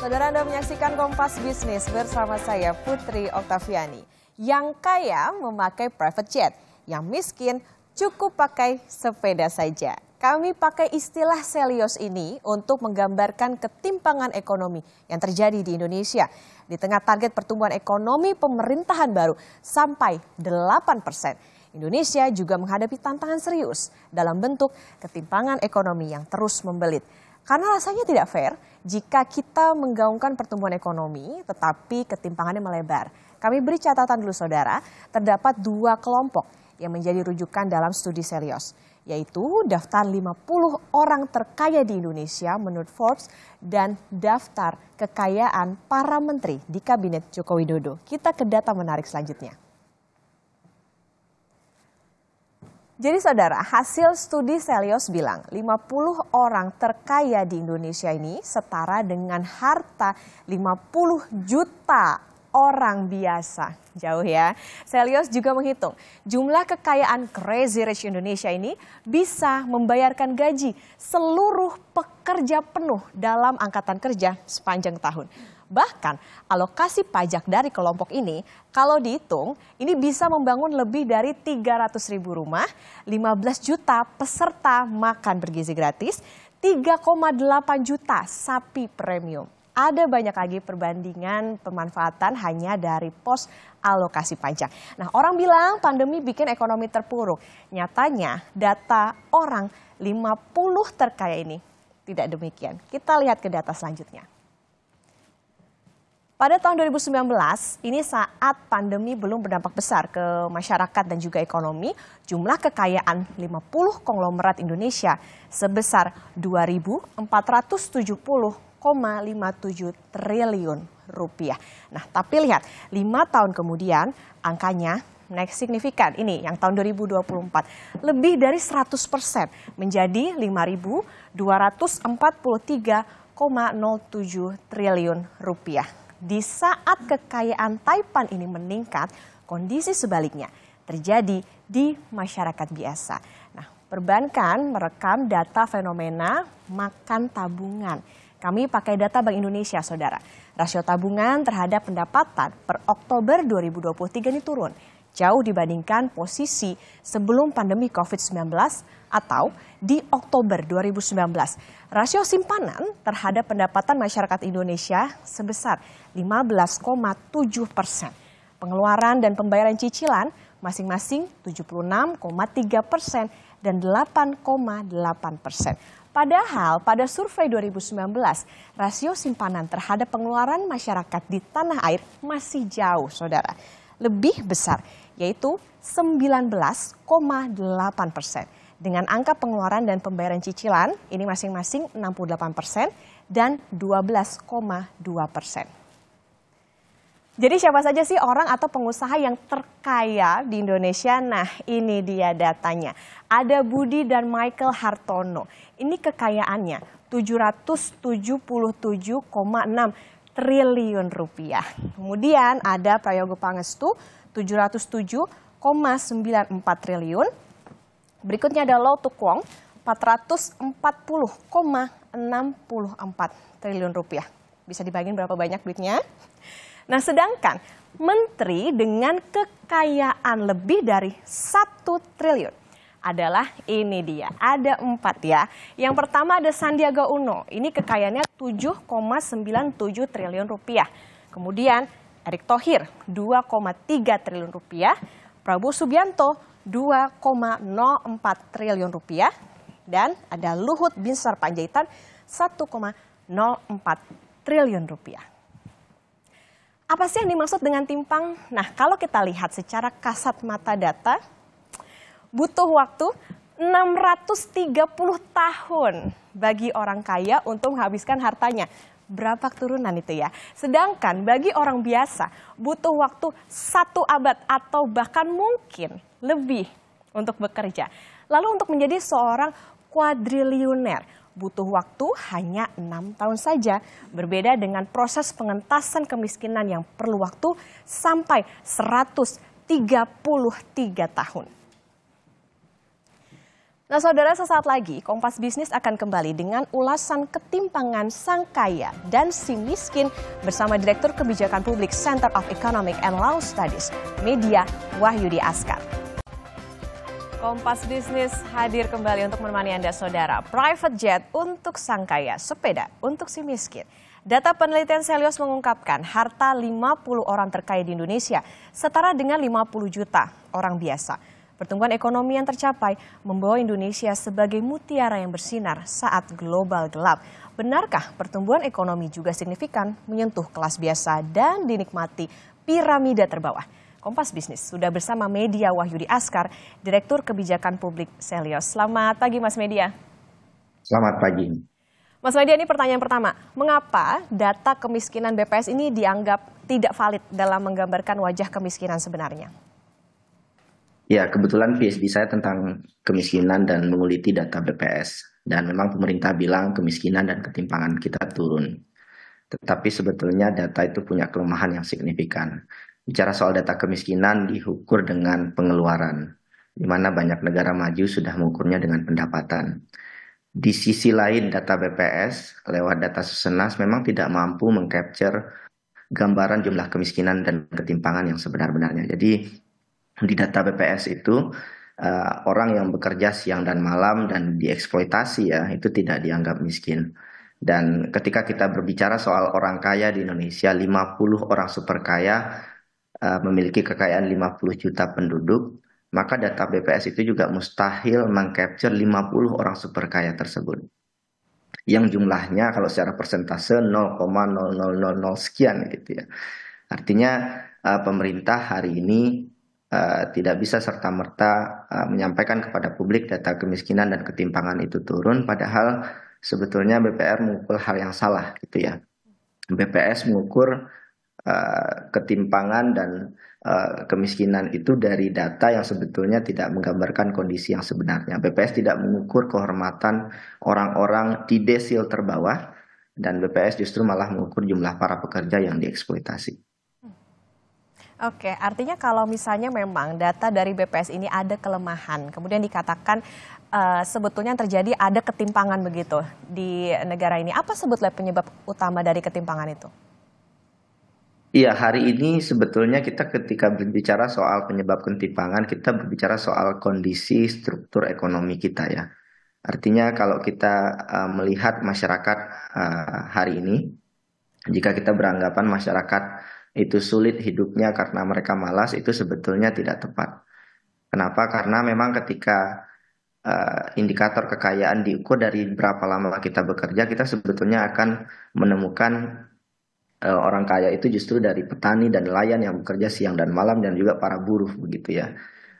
Saudara Anda menyaksikan Kompas Bisnis bersama saya Putri Oktaviani. Yang kaya memakai private jet, yang miskin cukup pakai sepeda saja. Kami pakai istilah Selios ini untuk menggambarkan ketimpangan ekonomi yang terjadi di Indonesia. Di tengah target pertumbuhan ekonomi pemerintahan baru sampai 8 persen. Indonesia juga menghadapi tantangan serius dalam bentuk ketimpangan ekonomi yang terus membelit. Karena rasanya tidak fair jika kita menggaungkan pertumbuhan ekonomi tetapi ketimpangannya melebar. Kami beri catatan dulu saudara, terdapat dua kelompok yang menjadi rujukan dalam studi serius, yaitu daftar 50 orang terkaya di Indonesia menurut Forbes dan daftar kekayaan para menteri di Kabinet Joko Widodo. Kita ke data menarik selanjutnya. Jadi saudara, hasil studi Selios bilang 50 orang terkaya di Indonesia ini setara dengan harta 50 juta orang biasa. Jauh ya. Selios juga menghitung jumlah kekayaan Crazy Rich Indonesia ini bisa membayarkan gaji seluruh pekerja penuh dalam angkatan kerja sepanjang tahun. Bahkan alokasi pajak dari kelompok ini kalau dihitung ini bisa membangun lebih dari 300 ribu rumah, 15 juta peserta makan bergizi gratis, 3,8 juta sapi premium. Ada banyak lagi perbandingan pemanfaatan hanya dari pos alokasi pajak. Nah, orang bilang pandemi bikin ekonomi terpuruk. Nyatanya data orang 50 terkaya ini tidak demikian. Kita lihat ke data selanjutnya. Pada tahun 2019, ini saat pandemi belum berdampak besar ke masyarakat dan juga ekonomi, jumlah kekayaan 50 konglomerat Indonesia sebesar 2.470,57 triliun rupiah. Nah, tapi lihat, 5 tahun kemudian angkanya naik signifikan. Ini yang tahun 2024 lebih dari 100 persen menjadi 5.243,07 triliun rupiah. Di saat kekayaan Taipan ini meningkat, kondisi sebaliknya terjadi di masyarakat biasa. Nah, perbankan merekam data fenomena makan tabungan. Kami pakai data Bank Indonesia, Saudara. Rasio tabungan terhadap pendapatan per Oktober 2023 ini turun jauh dibandingkan posisi sebelum pandemi COVID-19 atau di Oktober 2019. Rasio simpanan terhadap pendapatan masyarakat Indonesia sebesar 15,7 persen. Pengeluaran dan pembayaran cicilan masing-masing 76,3 persen dan 8,8 persen. Padahal pada survei 2019, rasio simpanan terhadap pengeluaran masyarakat di tanah air masih jauh, saudara lebih besar, yaitu 19,8 persen. Dengan angka pengeluaran dan pembayaran cicilan, ini masing-masing 68 persen dan 12,2 persen. Jadi siapa saja sih orang atau pengusaha yang terkaya di Indonesia? Nah ini dia datanya. Ada Budi dan Michael Hartono. Ini kekayaannya 777,6 triliun rupiah. Kemudian ada Prayogo Pangestu 707,94 triliun. Berikutnya ada Lau Tukwong 440,64 triliun rupiah. Bisa dibagiin berapa banyak duitnya? Nah, sedangkan menteri dengan kekayaan lebih dari 1 triliun adalah ini dia. Ada empat ya. Yang pertama ada Sandiaga Uno. Ini kekayaannya 7,97 triliun rupiah. Kemudian Erick Thohir 2,3 triliun rupiah. Prabowo Subianto 2,04 triliun rupiah. Dan ada Luhut Binsar Panjaitan 1,04 triliun rupiah. Apa sih yang dimaksud dengan timpang? Nah, kalau kita lihat secara kasat mata data, butuh waktu 630 tahun bagi orang kaya untuk menghabiskan hartanya. Berapa turunan itu ya. Sedangkan bagi orang biasa butuh waktu satu abad atau bahkan mungkin lebih untuk bekerja. Lalu untuk menjadi seorang kuadriliuner butuh waktu hanya enam tahun saja. Berbeda dengan proses pengentasan kemiskinan yang perlu waktu sampai 133 tahun. Nah saudara sesaat lagi Kompas Bisnis akan kembali dengan ulasan ketimpangan sang kaya dan si miskin bersama Direktur Kebijakan Publik Center of Economic and Law Studies, Media Wahyudi Askar. Kompas Bisnis hadir kembali untuk menemani Anda saudara. Private jet untuk sang kaya, sepeda untuk si miskin. Data penelitian Selios mengungkapkan harta 50 orang terkaya di Indonesia setara dengan 50 juta orang biasa. Pertumbuhan ekonomi yang tercapai membawa Indonesia sebagai mutiara yang bersinar saat global gelap. Benarkah pertumbuhan ekonomi juga signifikan menyentuh kelas biasa dan dinikmati piramida terbawah? Kompas Bisnis sudah bersama Media Wahyudi Askar, Direktur Kebijakan Publik Selios. Selamat pagi Mas Media. Selamat pagi. Mas Media ini pertanyaan pertama, mengapa data kemiskinan BPS ini dianggap tidak valid dalam menggambarkan wajah kemiskinan sebenarnya? Ya, kebetulan PhD saya tentang kemiskinan dan menguliti data BPS. Dan memang pemerintah bilang kemiskinan dan ketimpangan kita turun. Tetapi sebetulnya data itu punya kelemahan yang signifikan. Bicara soal data kemiskinan diukur dengan pengeluaran, di mana banyak negara maju sudah mengukurnya dengan pendapatan. Di sisi lain, data BPS lewat data Susenas memang tidak mampu mengcapture gambaran jumlah kemiskinan dan ketimpangan yang sebenar-benarnya. Jadi di data BPS itu uh, orang yang bekerja siang dan malam dan dieksploitasi ya itu tidak dianggap miskin. Dan ketika kita berbicara soal orang kaya di Indonesia, 50 orang super kaya uh, memiliki kekayaan 50 juta penduduk, maka data BPS itu juga mustahil mengcapture 50 orang super kaya tersebut. Yang jumlahnya kalau secara persentase 0,0000 sekian gitu ya. Artinya uh, pemerintah hari ini Eh, tidak bisa serta-merta uh, menyampaikan kepada publik data kemiskinan dan ketimpangan itu turun padahal sebetulnya BPR mengukur hal yang salah gitu ya. BPS mengukur uh, ketimpangan dan uh, kemiskinan itu dari data yang sebetulnya tidak menggambarkan kondisi yang sebenarnya. BPS tidak mengukur kehormatan orang-orang di desil terbawah dan BPS justru malah mengukur jumlah para pekerja yang dieksploitasi. Oke, artinya kalau misalnya memang data dari BPS ini ada kelemahan, kemudian dikatakan uh, sebetulnya terjadi ada ketimpangan begitu di negara ini. Apa sebetulnya penyebab utama dari ketimpangan itu? Iya, hari ini sebetulnya kita ketika berbicara soal penyebab ketimpangan, kita berbicara soal kondisi struktur ekonomi kita ya. Artinya kalau kita uh, melihat masyarakat uh, hari ini, jika kita beranggapan masyarakat itu sulit hidupnya karena mereka malas itu sebetulnya tidak tepat. Kenapa? Karena memang ketika uh, indikator kekayaan diukur dari berapa lama kita bekerja, kita sebetulnya akan menemukan uh, orang kaya itu justru dari petani dan nelayan yang bekerja siang dan malam dan juga para buruh begitu ya.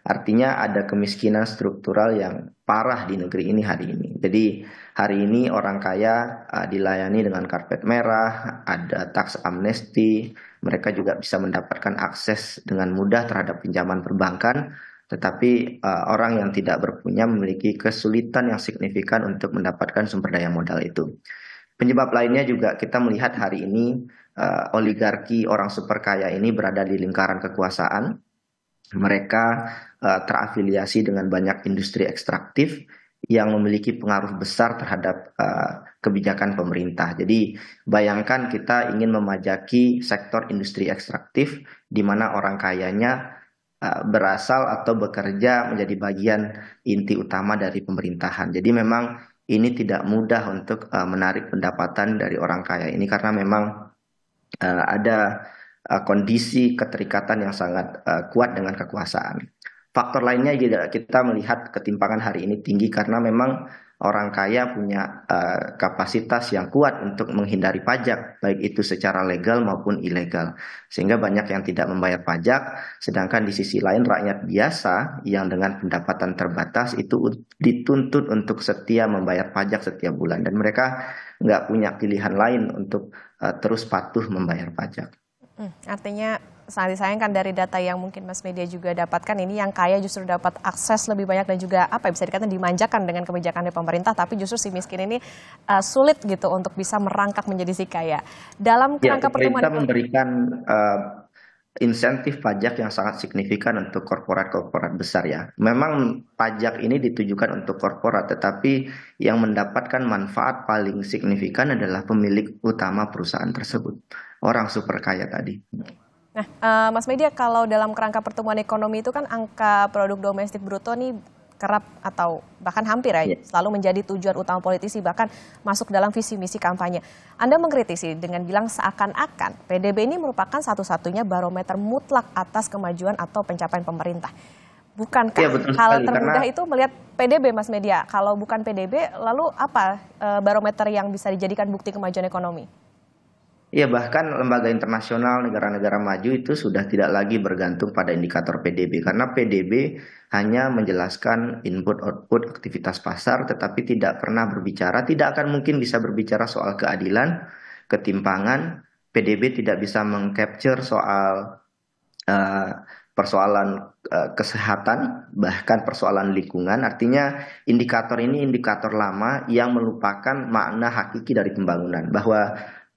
Artinya ada kemiskinan struktural yang parah di negeri ini hari ini. Jadi hari ini orang kaya uh, dilayani dengan karpet merah, ada tax amnesty, mereka juga bisa mendapatkan akses dengan mudah terhadap pinjaman perbankan tetapi uh, orang yang tidak berpunya memiliki kesulitan yang signifikan untuk mendapatkan sumber daya modal itu. Penyebab lainnya juga kita melihat hari ini uh, oligarki orang super kaya ini berada di lingkaran kekuasaan. Mereka uh, terafiliasi dengan banyak industri ekstraktif yang memiliki pengaruh besar terhadap uh, kebijakan pemerintah. Jadi bayangkan kita ingin memajaki sektor industri ekstraktif di mana orang kayanya uh, berasal atau bekerja menjadi bagian inti utama dari pemerintahan. Jadi memang ini tidak mudah untuk uh, menarik pendapatan dari orang kaya ini karena memang uh, ada uh, kondisi keterikatan yang sangat uh, kuat dengan kekuasaan. Faktor lainnya kita melihat ketimpangan hari ini tinggi karena memang orang kaya punya uh, kapasitas yang kuat untuk menghindari pajak, baik itu secara legal maupun ilegal. Sehingga banyak yang tidak membayar pajak, sedangkan di sisi lain rakyat biasa yang dengan pendapatan terbatas itu dituntut untuk setia membayar pajak setiap bulan dan mereka nggak punya pilihan lain untuk uh, terus patuh membayar pajak. Hmm, artinya sangat disayangkan dari data yang mungkin mas media juga dapatkan ini yang kaya justru dapat akses lebih banyak dan juga apa ya, bisa dikatakan dimanjakan dengan kebijakan dari pemerintah tapi justru si miskin ini uh, sulit gitu untuk bisa merangkak menjadi si kaya. Dalam ya, kerangka ya, pertemuan pemerintah memberikan uh, insentif pajak yang sangat signifikan untuk korporat-korporat besar ya. Memang pajak ini ditujukan untuk korporat tetapi yang mendapatkan manfaat paling signifikan adalah pemilik utama perusahaan tersebut, orang super kaya tadi. Nah, uh, Mas Media, kalau dalam kerangka pertumbuhan ekonomi itu kan angka produk domestik bruto nih kerap atau bahkan hampir ya, ya selalu menjadi tujuan utama politisi bahkan masuk dalam visi misi kampanye. Anda mengkritisi dengan bilang seakan-akan PDB ini merupakan satu-satunya barometer mutlak atas kemajuan atau pencapaian pemerintah. Bukankah ya, hal termudah karena... itu melihat PDB Mas Media? Ya? Kalau bukan PDB, lalu apa eh, barometer yang bisa dijadikan bukti kemajuan ekonomi? Ya bahkan lembaga internasional negara-negara maju itu sudah tidak lagi bergantung pada indikator PDB karena PDB hanya menjelaskan input output aktivitas pasar tetapi tidak pernah berbicara tidak akan mungkin bisa berbicara soal keadilan, ketimpangan, PDB tidak bisa mengcapture soal uh, persoalan uh, kesehatan bahkan persoalan lingkungan artinya indikator ini indikator lama yang melupakan makna hakiki dari pembangunan bahwa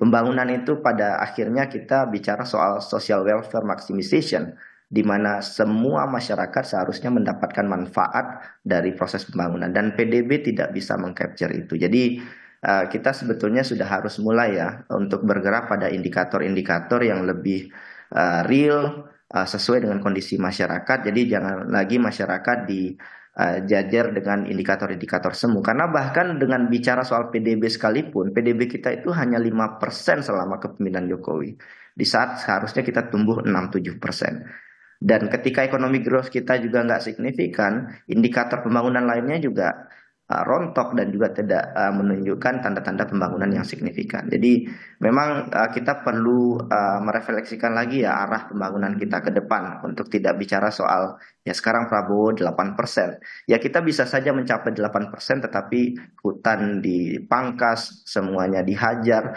Pembangunan itu pada akhirnya kita bicara soal social welfare maximization, di mana semua masyarakat seharusnya mendapatkan manfaat dari proses pembangunan dan PDB tidak bisa mengcapture itu. Jadi eh, kita sebetulnya sudah harus mulai ya untuk bergerak pada indikator-indikator yang lebih eh, real eh, sesuai dengan kondisi masyarakat. Jadi jangan lagi masyarakat di Eh, jajar dengan indikator-indikator semu. Karena bahkan dengan bicara soal PDB sekalipun, PDB kita itu hanya lima persen selama kepemimpinan Jokowi. Di saat seharusnya kita tumbuh enam tujuh persen Dan ketika ekonomi growth kita juga nggak signifikan, indikator pembangunan lainnya juga Uh, rontok dan juga tidak uh, menunjukkan tanda-tanda pembangunan yang signifikan. Jadi memang uh, kita perlu merefleksikan lagi ya arah pembangunan kita ke depan untuk tidak bicara soal ya sekarang Prabowo 8%. Ya kita bisa saja mencapai 8% tetapi hutan dipangkas, semuanya dihajar,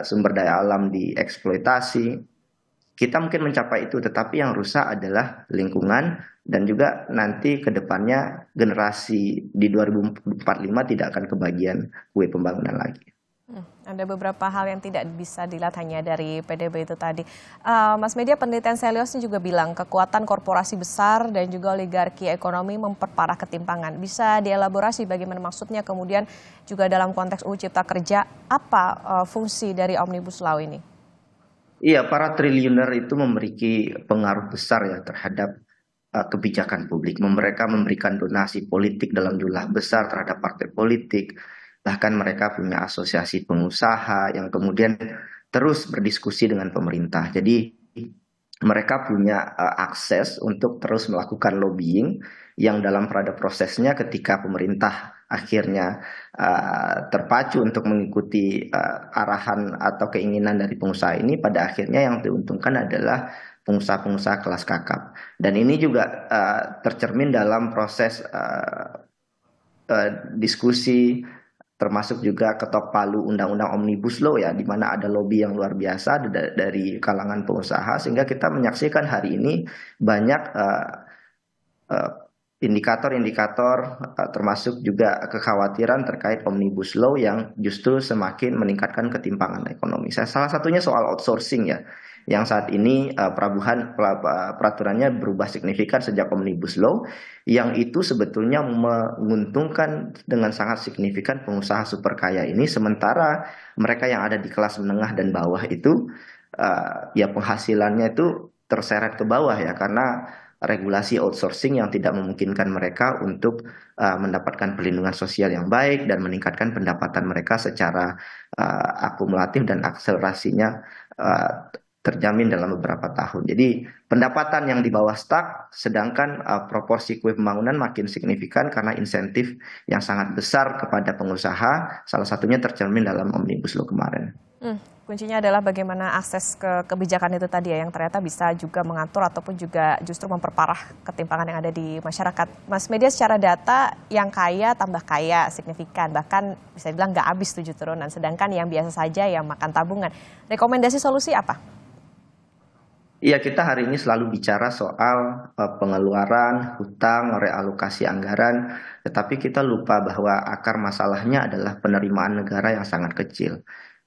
sumber daya alam dieksploitasi, kita mungkin mencapai itu, tetapi yang rusak adalah lingkungan dan juga nanti ke depannya generasi di 2045 tidak akan kebagian kue pembangunan lagi. Hmm, ada beberapa hal yang tidak bisa dilihat hanya dari PDB itu tadi. Uh, Mas Media, penelitian Selios juga bilang kekuatan korporasi besar dan juga oligarki ekonomi memperparah ketimpangan. Bisa dielaborasi bagaimana maksudnya kemudian juga dalam konteks UU Cipta Kerja, apa uh, fungsi dari Omnibus Law ini? Iya, para triliuner itu memiliki pengaruh besar ya terhadap uh, kebijakan publik. Mereka memberikan donasi politik dalam jumlah besar terhadap partai politik. Bahkan mereka punya asosiasi pengusaha yang kemudian terus berdiskusi dengan pemerintah. Jadi mereka punya uh, akses untuk terus melakukan lobbying yang dalam pada prosesnya ketika pemerintah akhirnya Eh, terpacu untuk mengikuti uh, arahan atau keinginan dari pengusaha ini pada akhirnya yang diuntungkan adalah pengusaha-pengusaha kelas kakap dan ini juga uh, tercermin dalam proses uh, uh, diskusi termasuk juga ketok palu undang-undang omnibus law ya di mana ada lobby yang luar biasa dari kalangan pengusaha sehingga kita menyaksikan hari ini banyak uh, uh, indikator-indikator eh, termasuk juga kekhawatiran terkait omnibus law yang justru semakin meningkatkan ketimpangan ekonomi. Salah satunya soal outsourcing ya, yang saat ini eh, perabuhan eh, peraturannya berubah signifikan sejak omnibus law, yang itu sebetulnya menguntungkan dengan sangat signifikan pengusaha super kaya ini, sementara mereka yang ada di kelas menengah dan bawah itu ya penghasilannya itu terseret ke bawah ya karena regulasi outsourcing yang tidak memungkinkan mereka untuk uh, mendapatkan perlindungan sosial yang baik dan meningkatkan pendapatan mereka secara uh, akumulatif dan akselerasinya uh, terjamin dalam beberapa tahun. Jadi pendapatan yang di bawah stuck, sedangkan uh, proporsi kue pembangunan makin signifikan karena insentif yang sangat besar kepada pengusaha, salah satunya tercermin dalam omnibus law kemarin. Hmm, kuncinya adalah bagaimana akses ke kebijakan itu tadi ya yang ternyata bisa juga mengatur ataupun juga justru memperparah ketimpangan yang ada di masyarakat. Mas Media secara data yang kaya tambah kaya signifikan bahkan bisa dibilang nggak habis tujuh turunan sedangkan yang biasa saja yang makan tabungan. Rekomendasi solusi apa? Iya kita hari ini selalu bicara soal eh, pengeluaran, hutang, realokasi anggaran, tetapi kita lupa bahwa akar masalahnya adalah penerimaan negara yang sangat kecil.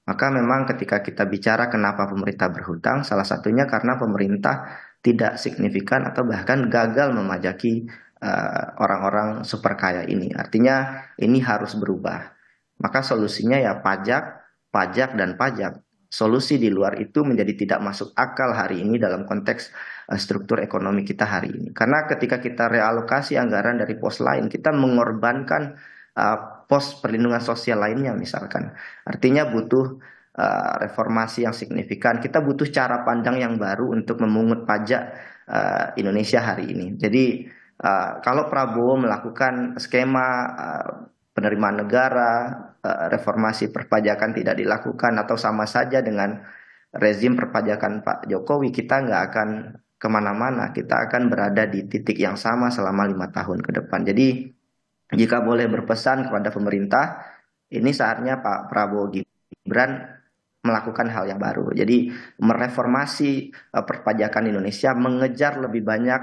Maka memang ketika kita bicara kenapa pemerintah berhutang, salah satunya karena pemerintah tidak signifikan atau bahkan gagal memajaki eh, orang-orang uh, super kaya ini. Artinya ini harus berubah. Maka solusinya ya pajak, pajak dan pajak. Solusi di luar itu menjadi tidak masuk akal hari ini dalam konteks eh, struktur ekonomi kita hari ini. Karena ketika kita realokasi anggaran dari pos lain, kita mengorbankan uh, pos perlindungan sosial lainnya misalkan. Artinya butuh uh, reformasi yang signifikan. Kita butuh cara pandang yang baru untuk memungut pajak uh, Indonesia hari ini. Jadi uh, kalau Prabowo melakukan skema uh, penerimaan negara, uh, reformasi perpajakan tidak dilakukan atau sama saja dengan rezim perpajakan Pak Jokowi, kita nggak akan kemana-mana. Kita akan berada di titik yang sama selama lima tahun ke depan. Jadi jika boleh berpesan kepada pemerintah, ini saatnya Pak Prabowo Gibran melakukan hal yang baru. Jadi mereformasi eh, perpajakan Indonesia, mengejar lebih banyak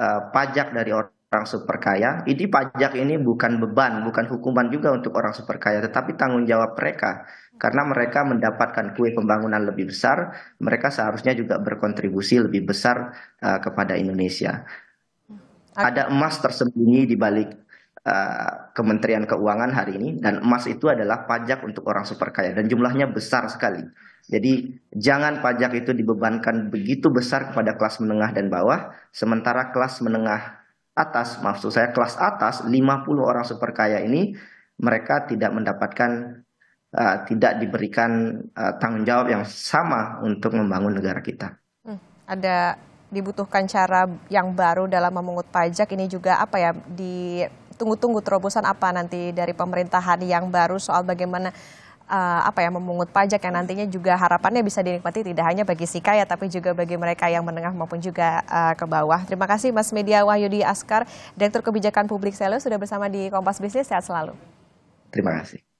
eh, pajak dari orang super kaya. Ini pajak ini bukan beban, bukan hukuman juga untuk orang super kaya, tetapi tanggung jawab mereka. Karena mereka mendapatkan kue pembangunan lebih besar, mereka seharusnya juga berkontribusi lebih besar eh, kepada Indonesia. Ada emas tersembunyi di balik uh, Kementerian Keuangan hari ini dan emas itu adalah pajak untuk orang super kaya dan jumlahnya besar sekali. Jadi jangan pajak itu dibebankan begitu besar kepada kelas menengah dan bawah, sementara kelas menengah atas, maksud saya kelas atas 50 orang super kaya ini mereka tidak mendapatkan uh, tidak diberikan uh, tanggung jawab yang sama untuk membangun negara kita. Hmm, ada dibutuhkan cara yang baru dalam memungut pajak ini juga apa ya di tunggu-tunggu terobosan apa nanti dari pemerintahan yang baru soal bagaimana uh, apa ya memungut pajak yang nantinya juga harapannya bisa dinikmati tidak hanya bagi si kaya tapi juga bagi mereka yang menengah maupun juga uh, ke bawah. Terima kasih Mas Media Wahyudi Askar, Direktur Kebijakan Publik Selo sudah bersama di Kompas Bisnis. Sehat selalu. Terima kasih.